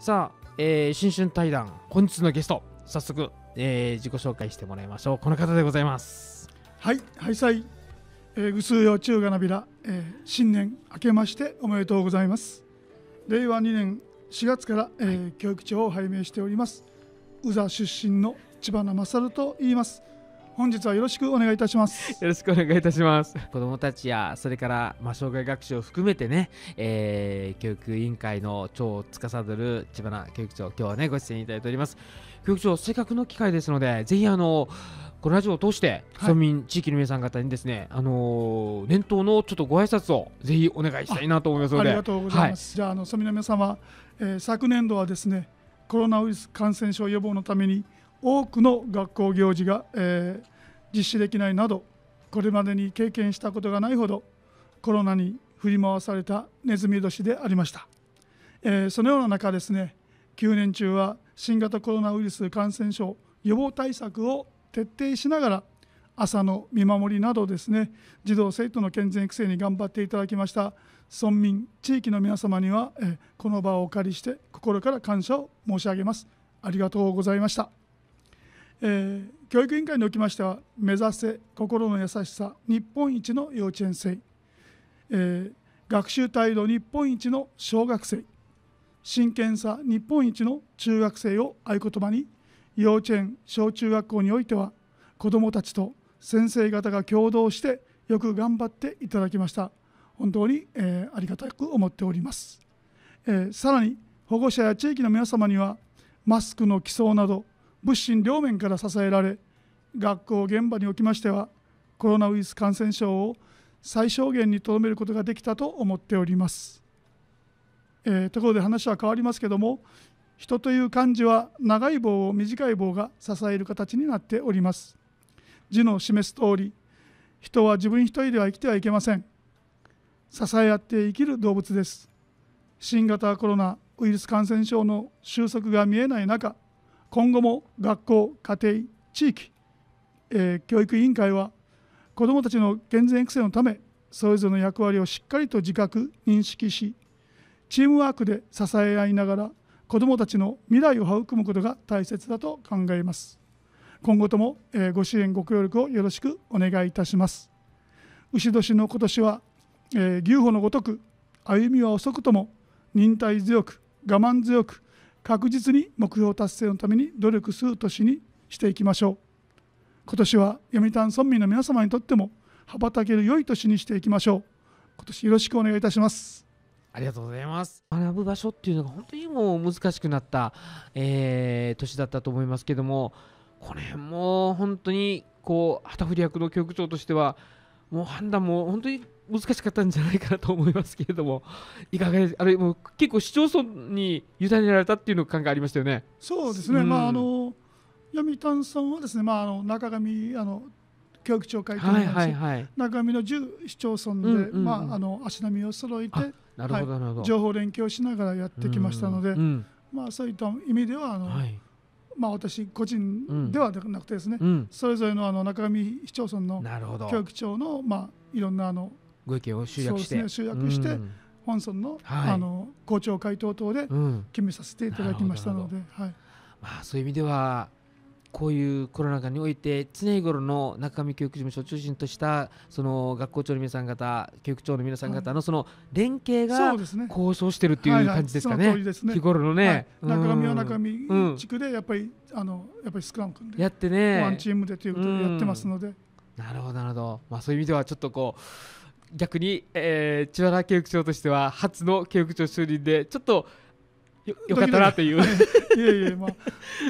さあ、えー、新春対談、本日のゲスト、早速、えー、自己紹介してもらいましょう。この方でございます。はい、はいさい、えー、ぐすうよ中がなびら、えー、新年明けましておめでとうございます。令和2年4月から、えー、はい、教育長を拝命しております。宇佐出身の千葉なまさると言います。本日はよろしくお願いいたしますよろしくお願いいたします子どもたちやそれからまあ障害学習を含めてね、えー、教育委員会の長を司る千葉な教育長今日はねご出演いただいております教育長せっかくの機会ですのでぜひあのこのラジオを通して、は村民地域の皆さん方にですね、あのー、年頭のちょっとご挨拶をぜひお願いしたいなと思いますのでありがとうございます、はい、じゃああの村民の皆様、えー、昨年度はですねコロナウイルス感染症予防のために多くの学校行事が、えー、実施できないなどこれまでに経験したことがないほどコロナに振り回されたネズミ年でありました、えー、そのような中ですね9年中は新型コロナウイルス感染症予防対策を徹底しながら朝の見守りなどですね児童生徒の健全育成に頑張っていただきました村民地域の皆様には、えこの場をお借りして心から感謝を申し上げますありがとうございましたえー、教育委員会におきましては目指せ心の優しさ日本一の幼稚園生、えー、学習態度日本一の小学生真剣さ日本一の中学生を合言葉に幼稚園小中学校においては子どもたちと先生方が共同してよく頑張っていただきました本当に、えー、ありがたく思っております、えー、さらに保護者や地域の皆様にはマスクの基礎など物心両面から支えられ学校現場におきましてはコロナウイルス感染症を最小限にとどめることができたと思っております、えー、ところで話は変わりますけども人という漢字は長い棒を短い棒が支える形になっております字の示す通り人は自分一人では生きてはいけません支え合って生きる動物です新型コロナウイルス感染症の収束が見えない中今後も学校家庭地域、えー、教育委員会は子どもたちの健全育成のためそれぞれの役割をしっかりと自覚認識しチームワークで支え合いながら子どもたちの未来を育むことが大切だと考えます今後とも、えご支援ご協力をよろしくお願いいたします牛年の今年は、えー、牛歩のごとく歩みは遅くとも忍耐強く我慢強く確実に目標達成のために努力する年にしていきましょう今年は読谷村民の皆様にとっても羽ばたける良い年にしていきましょう今年よろしくお願いいたしますありがとうございます学ぶ場所っていうのが本当にもう難しくなった、えー、年だったと思いますけどもこれも本当にこう旗振り役の局長としてはもう判断も本当に難しかったんじゃないかなと思いますけれども、いかがですあれも結構、市町村に委ねられたっていうの感がありましたよねそうですね、うん、まあ、あの読谷村はですね、まあ、あの中上あの教育長会というのが、はい、中上の10市町村で、うんうんまあ、あの足並みを揃えてなるほど、はい、情報連携をしながらやってきましたので、うんうん、まあ、そういった意味ではあの、はい、まあ、私個人ではなくてですね、うん、それぞれのあの中上市町村の教育長の、まあ、いろんなあのご意見を集約して、ね、集約して、本村の,、あの校長会等で決めさせていただきましたので、はいまあ、そういう意味ではこういうコロナ禍において常日頃の中上教育事務所を中心としたその学校長の皆さん方教育長の皆さん方のその連携が交渉してるっていう感じですかね。日頃のね、中上は中上地区でやっぱり、あのやっぱりスクラム組んでやってねワンチームでということでやってますので。なるほどなるほど、まあ、そういう意味ではちょっとこう逆に、えー、千原教育長としては初の教育長就任でちょっとよよかったなといういやいやまあ、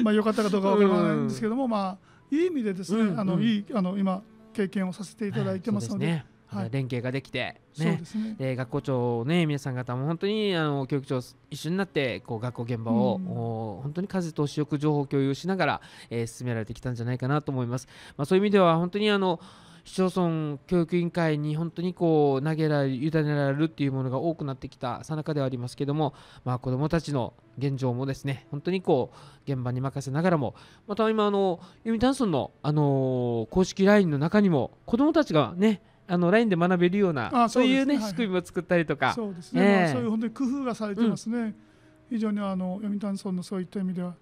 まあ、よかったかどうかわからないんですけども、うん、まあいい意味でですね、うんうん、あのいいあの今経験をさせていただいてますので。はいはい、連携ができて、ねね、で学校長、ね、皆さん方も本当にあの教育長一緒になってこう学校現場を、うん、本当に風通しよく情報共有しながら、えー、進められてきたんじゃないかなと思います。まあ、そういう意味では本当にあの市町村教育委員会に本当にこう投げられ委ねられるっていうものが多くなってきたさなかではありますけども、まあ、子どもたちの現状もですね本当にこう現場に任せながらもまた今あの読谷村の、あの公式 LINE の中にも子どもたちがねあの LINE で学べるようなそういうね、仕組みを作ったりとかそうですね、そういう本当に工夫がされてますね、非常にあの読谷村のそういった意味では、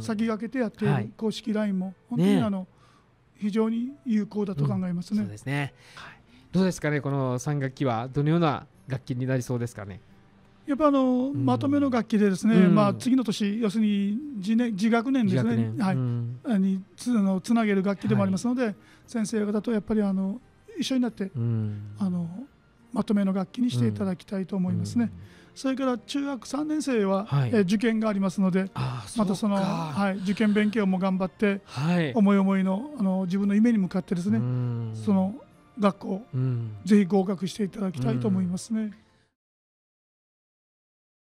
先駆けてやっている公式 LINE も、本当にあの、非常に有効だと考えますね。うん、そうですね、はい、どうですかねこの3楽器はどのような楽器になりそうですかね。やっぱあのまとめの楽器でですね、うん、まあ、次の年、要するに次年次学年ですね、はい、うん、につのつなげる楽器でもありますので、はい、先生方とやっぱりあの一緒になって、うん、あのまとめの楽器にしていただきたいと思いますね。うんそれから中学3年生は、はい、え受験がありますのでまたそのはい、受験勉強も頑張って、はい、思い思いのあの自分の夢に向かってですねその学校、うん、ぜひ合格していただきたいと思いますね。